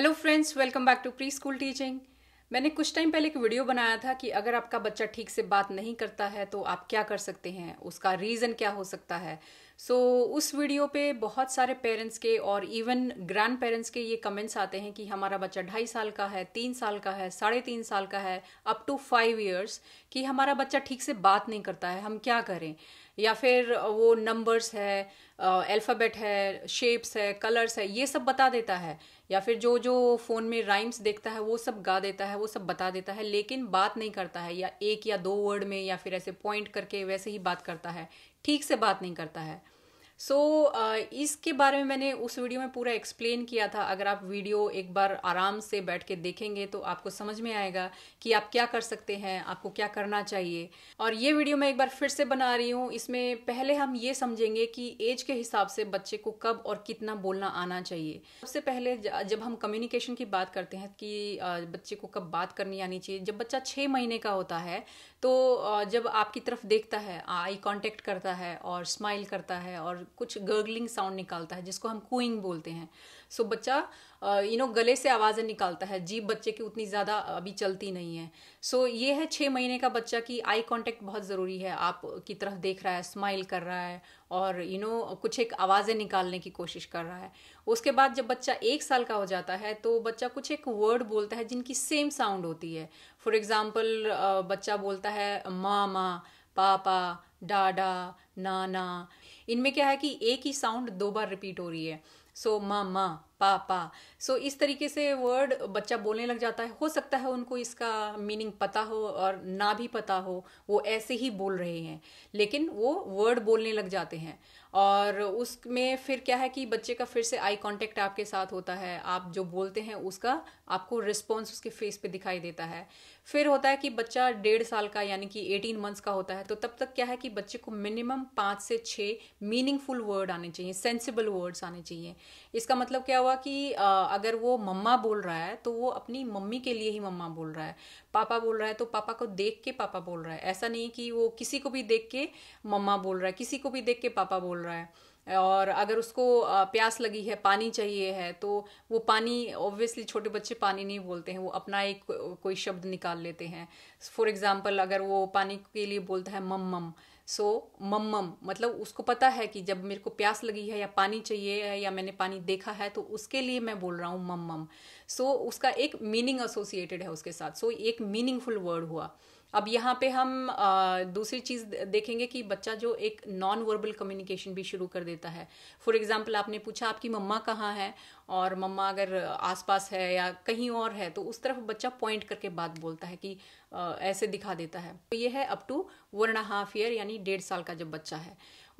hello friends welcome back to preschool teaching मैंने कुछ time पहले एक वीडियो बनाया था कि अगर आपका बच्चा ठीक से बात नहीं करता है तो आप क्या कर सकते हैं उसका रीज़न क्या हो सकता है सो so, उस वीडियो पे बहुत सारे पेरेंट्स के और इवन ग्रैंड पेरेंट्स के ये कमेंट्स आते हैं कि हमारा बच्चा ढाई साल का है तीन साल का है साढ़े तीन साल का है अप टू फाइव ईयर्स कि हमारा बच्चा ठीक से बात नहीं करता है हम क्या करें या फिर वो नंबर्स है अल्फ़ाबेट है शेप्स है कलर्स है ये सब बता देता है या फिर जो जो फ़ोन में राइम्स देखता है वो सब गा देता है वो सब बता देता है लेकिन बात नहीं करता है या एक या दो वर्ड में या फिर ऐसे पॉइंट करके वैसे ही बात करता है ठीक से बात नहीं करता है सो so, uh, इसके बारे में मैंने उस वीडियो में पूरा एक्सप्लेन किया था अगर आप वीडियो एक बार आराम से बैठ के देखेंगे तो आपको समझ में आएगा कि आप क्या कर सकते हैं आपको क्या करना चाहिए और ये वीडियो मैं एक बार फिर से बना रही हूँ इसमें पहले हम ये समझेंगे कि एज के हिसाब से बच्चे को कब और कितना बोलना आना चाहिए सबसे पहले जब हम कम्युनिकेशन की बात करते हैं कि uh, बच्चे को कब बात करनी आनी चाहिए जब बच्चा छः महीने का होता है तो जब आपकी तरफ देखता है आई कांटेक्ट करता है और स्माइल करता है और कुछ गर्गलिंग साउंड निकालता है जिसको हम कूइंग बोलते हैं सो so, बच्चा यू नो गले से आवाज़ें निकालता है जीभ बच्चे की उतनी ज़्यादा अभी चलती नहीं है सो so, ये है छः महीने का बच्चा कि आई कांटेक्ट बहुत ज़रूरी है आप की तरफ देख रहा है स्माइल कर रहा है और यू you नो know, कुछ एक आवाज़ें निकालने की कोशिश कर रहा है उसके बाद जब बच्चा एक साल का हो जाता है तो बच्चा कुछ एक वर्ड बोलता है जिनकी सेम साउंड होती है फॉर एग्ज़ाम्पल uh, बच्चा बोलता है मामा पापा डाडा नाना इनमें क्या है कि एक ही साउंड दो बार रिपीट हो रही है सो मामा पापा सो so, इस तरीके से वर्ड बच्चा बोलने लग जाता है हो सकता है उनको इसका मीनिंग पता हो और ना भी पता हो वो ऐसे ही बोल रहे हैं लेकिन वो वर्ड बोलने लग जाते हैं और उसमें फिर क्या है कि बच्चे का फिर से आई कांटेक्ट आपके साथ होता है आप जो बोलते हैं उसका आपको रिस्पॉन्स उसके फेस पे दिखाई देता है फिर होता है कि बच्चा डेढ़ साल का यानी कि एटीन मंथ्स का होता है तो तब तक क्या है कि बच्चे को मिनिमम पाँच से छः मीनिंगफुल वर्ड आने चाहिए सेंसिबल वर्ड्स आने चाहिए इसका मतलब क्या हुआ हुआ कि अगर वो मम्मा बोल रहा है तो वो अपनी मम्मी के लिए ही मम्मा बोल रहा है पापा बोल रहा है तो पापा को देख के पापा बोल रहा है ऐसा नहीं कि वो किसी को भी देख के मम्मा बोल रहा है किसी को भी देख के पापा बोल रहा है और अगर उसको प्यास लगी है पानी चाहिए है तो वो पानी ऑब्वियसली छोटे बच्चे पानी नहीं बोलते हैं वो अपना एक कोई शब्द निकाल लेते हैं फॉर एग्ज़ाम्पल अगर वो पानी के लिए बोलता है मम मम सो मम्मम मतलब उसको पता है कि जब मेरे को प्यास लगी है या पानी चाहिए है या मैंने पानी देखा है तो उसके लिए मैं बोल रहा हूँ मम्मम सो उसका एक मीनिंग एसोसिएटेड है उसके साथ सो so, एक मीनिंगफुल वर्ड हुआ अब यहाँ पे हम आ, दूसरी चीज़ देखेंगे कि बच्चा जो एक नॉन वर्बल कम्युनिकेशन भी शुरू कर देता है फॉर एग्जाम्पल आपने पूछा आपकी मम्मा कहाँ है और मम्मा अगर आसपास है या कहीं और है तो उस तरफ बच्चा पॉइंट करके बात बोलता है कि आ, ऐसे दिखा देता है तो ये है up to one and half year यानी डेढ़ साल का जब बच्चा है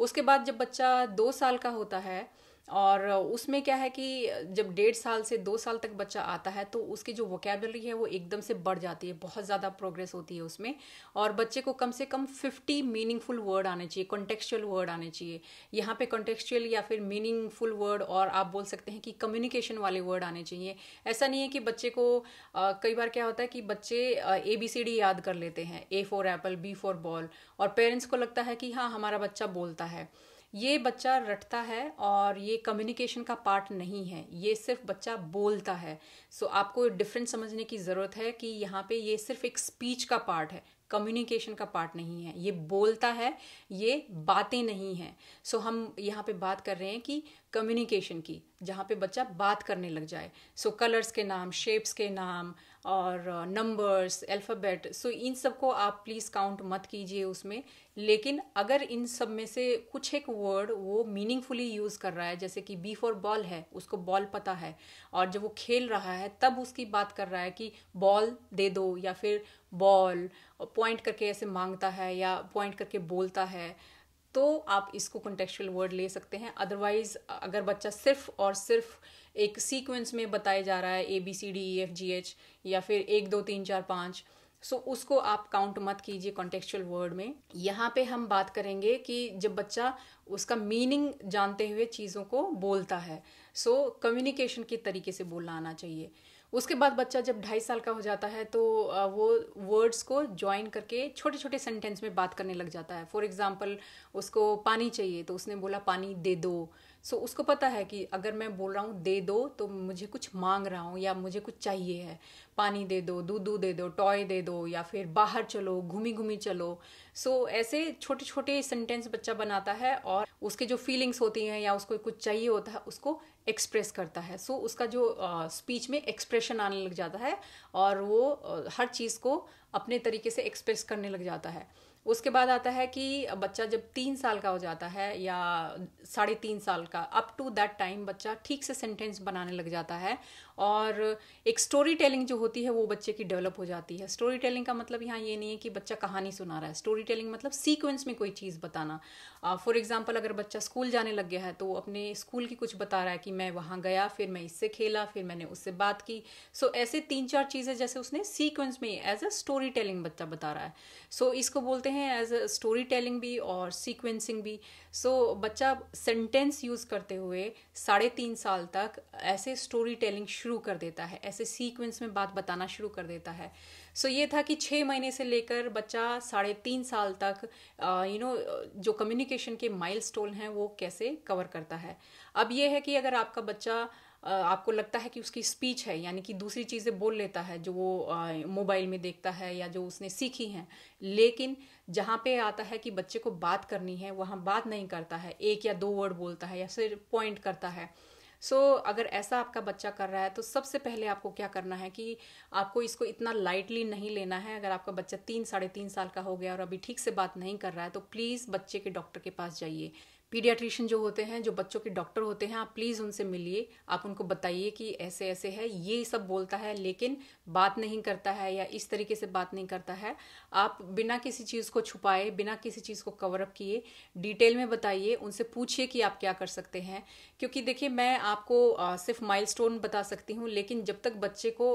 उसके बाद जब बच्चा दो साल का होता है और उसमें क्या है कि जब डेढ़ साल से दो साल तक बच्चा आता है तो उसकी जो वोकेबलरी है वो एकदम से बढ़ जाती है बहुत ज़्यादा प्रोग्रेस होती है उसमें और बच्चे को कम से कम फिफ्टी मीनिंगफुल वर्ड आने चाहिए कॉन्टेक्चुअल वर्ड आने चाहिए यहाँ पे कॉन्टेक्चुअल या फिर मीनिंगफुल वर्ड और आप बोल सकते हैं कि कम्युनिकेशन वाले वर्ड आने चाहिए ऐसा नहीं है कि बच्चे को आ, कई बार क्या होता है कि बच्चे ए बी सी डी याद कर लेते हैं A for apple B for ball और पेरेंट्स को लगता है कि हाँ हमारा बच्चा बोलता है ये बच्चा रटता है और ये कम्युनिकेशन का पार्ट नहीं है ये सिर्फ बच्चा बोलता है सो so, आपको डिफरेंट समझने की ज़रूरत है कि यहाँ पे ये सिर्फ एक स्पीच का पार्ट है कम्युनिकेशन का पार्ट नहीं है ये बोलता है ये बातें नहीं हैं सो so, हम यहाँ पे बात कर रहे हैं कि कम्युनिकेशन की जहाँ पे बच्चा बात करने लग जाए सो so, कलर्स के नाम शेप्स के नाम और नंबर्स अल्फ़ाबेट सो इन सब को आप प्लीज़ काउंट मत कीजिए उसमें लेकिन अगर इन सब में से कुछ एक वर्ड वो मीनिंगफुली यूज़ कर रहा है जैसे कि बी फॉर बॉल है उसको बॉल पता है और जब वो खेल रहा है तब उसकी बात कर रहा है कि बॉल दे दो या फिर बॉल पॉइंट करके ऐसे मांगता है या पॉइंट करके बोलता है तो आप इसको कंटेक्चुअल वर्ड ले सकते हैं अदरवाइज अगर बच्चा सिर्फ और सिर्फ एक सीक्वेंस में बताया जा रहा है A B C D E F G H या फिर एक दो तीन चार पाँच सो so, उसको आप काउंट मत कीजिए कॉन्टेक्चुअल वर्ड में यहाँ पे हम बात करेंगे कि जब बच्चा उसका मीनिंग जानते हुए चीज़ों को बोलता है सो so, कम्युनिकेशन के तरीके से बोलना आना चाहिए उसके बाद बच्चा जब ढाई साल का हो जाता है तो वो वर्ड्स को ज्वाइन करके छोटे छोटे सेंटेंस में बात करने लग जाता है फॉर एग्ज़ाम्पल उसको पानी चाहिए तो उसने बोला पानी दे दो सो so, उसको पता है कि अगर मैं बोल रहा हूँ दे दो तो मुझे कुछ मांग रहा हूँ या मुझे कुछ चाहिए है पानी दे दो दूध दे दो टॉय दे दो या फिर बाहर चलो घूमी घूमी चलो सो so, ऐसे छोटे छोटे सेंटेंस बच्चा बनाता है और उसके जो फीलिंग्स होती हैं या उसको कुछ चाहिए होता है उसको एक्सप्रेस करता है सो so, उसका जो स्पीच uh, में एक्सप्रेशन आने लग जाता है और वो uh, हर चीज़ को अपने तरीके से एक्सप्रेस करने लग जाता है उसके बाद आता है कि बच्चा जब तीन साल का हो जाता है या साढ़े तीन साल का अप टू दैट टाइम बच्चा ठीक से सेंटेंस बनाने लग जाता है और एक स्टोरी टेलिंग जो होती है वो बच्चे की डेवलप हो जाती है स्टोरी टेलिंग का मतलब यहाँ ये नहीं है कि बच्चा कहानी सुना रहा है स्टोरी टेलिंग मतलब सीक्वेंस में कोई चीज़ बताना फॉर uh, एग्ज़ाम्पल अगर बच्चा स्कूल जाने लग गया है तो अपने स्कूल की कुछ बता रहा है कि मैं वहाँ गया फिर मैं इससे खेला फिर मैंने उससे बात की सो so, ऐसे तीन चार चीज़ें जैसे उसने सीक्वेंस में एज अ स्टोरी टेलिंग बच्चा बता रहा है सो so, इसको बोलते हैं एज अ स्टोरी टेलिंग भी और सीक्वेंसिंग भी सो so, बच्चा सेंटेंस यूज़ करते हुए साढ़े तीन साल तक ऐसे स्टोरी टेलिंग शुरू शुरू कर देता है ऐसे सीक्वेंस में बात बताना शुरू कर देता है सो so ये था कि छः महीने से लेकर बच्चा साढ़े तीन साल तक यू नो जो कम्युनिकेशन के स्टोन हैं वो कैसे कवर करता है अब ये है कि अगर आपका बच्चा आपको लगता है कि उसकी स्पीच है यानी कि दूसरी चीज़ें बोल लेता है जो वो मोबाइल में देखता है या जो उसने सीखी हैं लेकिन जहाँ पे आता है कि बच्चे को बात करनी है वहाँ बात नहीं करता है एक या दो वर्ड बोलता है या सिर्फ पॉइंट करता है सो so, अगर ऐसा आपका बच्चा कर रहा है तो सबसे पहले आपको क्या करना है कि आपको इसको इतना लाइटली नहीं लेना है अगर आपका बच्चा तीन साढ़े तीन साल का हो गया और अभी ठीक से बात नहीं कर रहा है तो प्लीज़ बच्चे के डॉक्टर के पास जाइए पीडियाट्रिशियन जो होते हैं जो बच्चों के डॉक्टर होते हैं आप प्लीज़ उनसे मिलिए आप उनको बताइए कि ऐसे ऐसे है ये सब बोलता है लेकिन बात नहीं करता है या इस तरीके से बात नहीं करता है आप बिना किसी चीज़ को छुपाए बिना किसी चीज़ को कवर अप किए डिटेल में बताइए उनसे पूछिए कि आप क्या कर सकते हैं क्योंकि देखिए मैं आपको आ, सिर्फ माइलस्टोन बता सकती हूँ लेकिन जब तक बच्चे को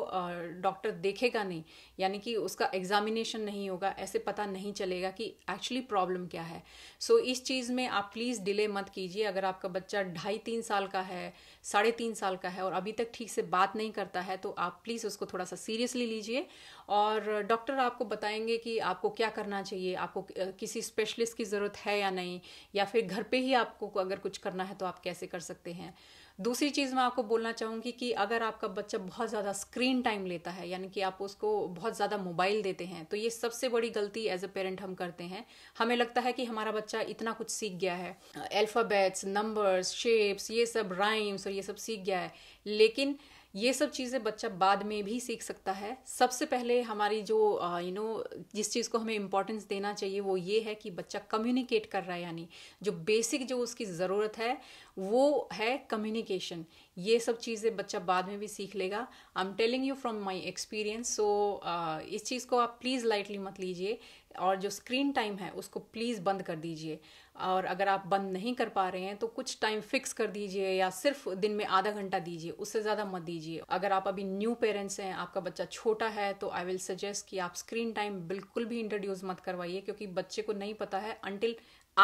डॉक्टर देखेगा नहीं यानी कि उसका एग्जामिनेशन नहीं होगा ऐसे पता नहीं चलेगा कि एक्चुअली प्रॉब्लम क्या है सो so, इस चीज़ में आप प्लीज़ डिले मत कीजिए अगर आपका बच्चा ढाई तीन साल का है साढ़े तीन साल का है और अभी तक ठीक से बात नहीं करता है तो आप प्लीज़ उसको थोड़ा सा सीरियसली लीजिए और डॉक्टर आपको बताएंगे कि आपको क्या करना चाहिए आपको किसी स्पेशलिस्ट की ज़रूरत है या नहीं या फिर घर पे ही आपको अगर कुछ करना है तो आप कैसे कर सकते हैं दूसरी चीज़ मैं आपको बोलना चाहूँगी कि अगर आपका बच्चा बहुत ज़्यादा स्क्रीन टाइम लेता है यानी कि आप उसको बहुत ज़्यादा मोबाइल देते हैं तो ये सबसे बड़ी गलती एज अ पेरेंट हम करते हैं हमें लगता है कि हमारा बच्चा इतना कुछ सीख गया है अल्फ़ाबेट्स नंबर्स शेप्स ये सब राइम्स और ये सब सीख गया है लेकिन ये सब चीज़ें बच्चा बाद में भी सीख सकता है सबसे पहले हमारी जो यू नो जिस चीज़ को हमें इम्पोर्टेंस देना चाहिए वो ये है कि बच्चा कम्युनिकेट कर रहा है यानी जो बेसिक जो उसकी ज़रूरत है वो है कम्युनिकेशन ये सब चीज़ें बच्चा बाद में भी सीख लेगा I am telling you from my experience so इस चीज़ को आप प्लीज़ लाइटली मत लीजिए और जो स्क्रीन टाइम है उसको प्लीज़ बंद कर दीजिए और अगर आप बंद नहीं कर पा रहे हैं तो कुछ टाइम फिक्स कर दीजिए या सिर्फ दिन में आधा घंटा दीजिए उससे ज़्यादा मत दीजिए अगर आप अभी न्यू पेरेंट्स हैं आपका बच्चा छोटा है तो आई विल सजेस्ट कि आप स्क्रीन टाइम बिल्कुल भी इंट्रोड्यूस मत करवाइए क्योंकि बच्चे को नहीं पता है अनटिल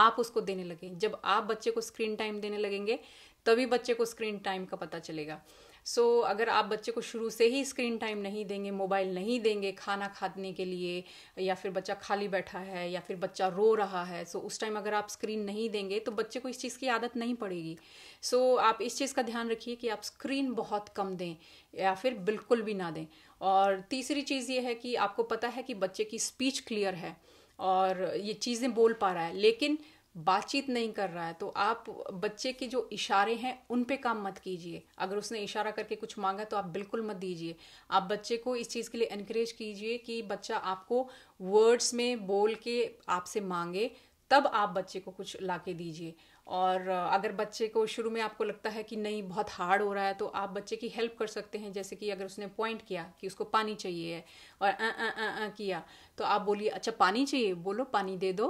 आप उसको देने लगें जब आप बच्चे को स्क्रीन टाइम देने लगेंगे तभी बच्चे को स्क्रीन टाइम का पता चलेगा सो so, अगर आप बच्चे को शुरू से ही स्क्रीन टाइम नहीं देंगे मोबाइल नहीं देंगे खाना खाने के लिए या फिर बच्चा खाली बैठा है या फिर बच्चा रो रहा है सो so, उस टाइम अगर आप स्क्रीन नहीं देंगे तो बच्चे को इस चीज़ की आदत नहीं पड़ेगी सो so, आप इस चीज़ का ध्यान रखिए कि आप स्क्रीन बहुत कम दें या फिर बिल्कुल भी ना दें और तीसरी चीज़ ये है कि आपको पता है कि बच्चे की स्पीच क्लियर है और ये चीज़ें बोल पा रहा है लेकिन बातचीत नहीं कर रहा है तो आप बच्चे के जो इशारे हैं उन पे काम मत कीजिए अगर उसने इशारा करके कुछ मांगा तो आप बिल्कुल मत दीजिए आप बच्चे को इस चीज़ के लिए इनक्रेज कीजिए कि बच्चा आपको वर्ड्स में बोल के आपसे मांगे तब आप बच्चे को कुछ लाके दीजिए और अगर बच्चे को शुरू में आपको लगता है कि नहीं बहुत हार्ड हो रहा है तो आप बच्चे की हेल्प कर सकते हैं जैसे कि अगर उसने पॉइंट किया कि उसको पानी चाहिए है और आ, आ, आ, आ किया तो आप बोलिए अच्छा पानी चाहिए बोलो पानी दे दो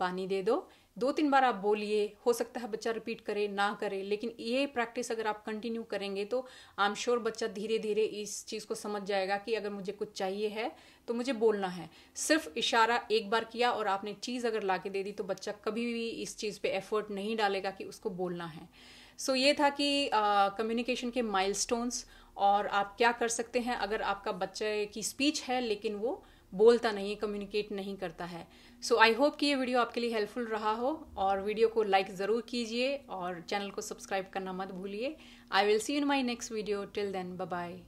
पानी दे दो दो तीन बार आप बोलिए हो सकता है बच्चा रिपीट करे ना करे लेकिन ये प्रैक्टिस अगर आप कंटिन्यू करेंगे तो आई एम श्योर बच्चा धीरे धीरे इस चीज़ को समझ जाएगा कि अगर मुझे कुछ चाहिए है तो मुझे बोलना है सिर्फ इशारा एक बार किया और आपने चीज़ अगर ला के दे दी तो बच्चा कभी भी इस चीज़ पर एफर्ट नहीं डालेगा कि उसको बोलना है सो so, ये था कि कम्युनिकेशन के माइलस्टोन्स और आप क्या कर सकते हैं अगर आपका बच्चे की स्पीच है लेकिन वो बोलता नहीं है कम्युनिकेट नहीं करता है सो आई होप कि ये वीडियो आपके लिए हेल्पफुल रहा हो और वीडियो को लाइक ज़रूर कीजिए और चैनल को सब्सक्राइब करना मत भूलिए I will see in my next video till then bye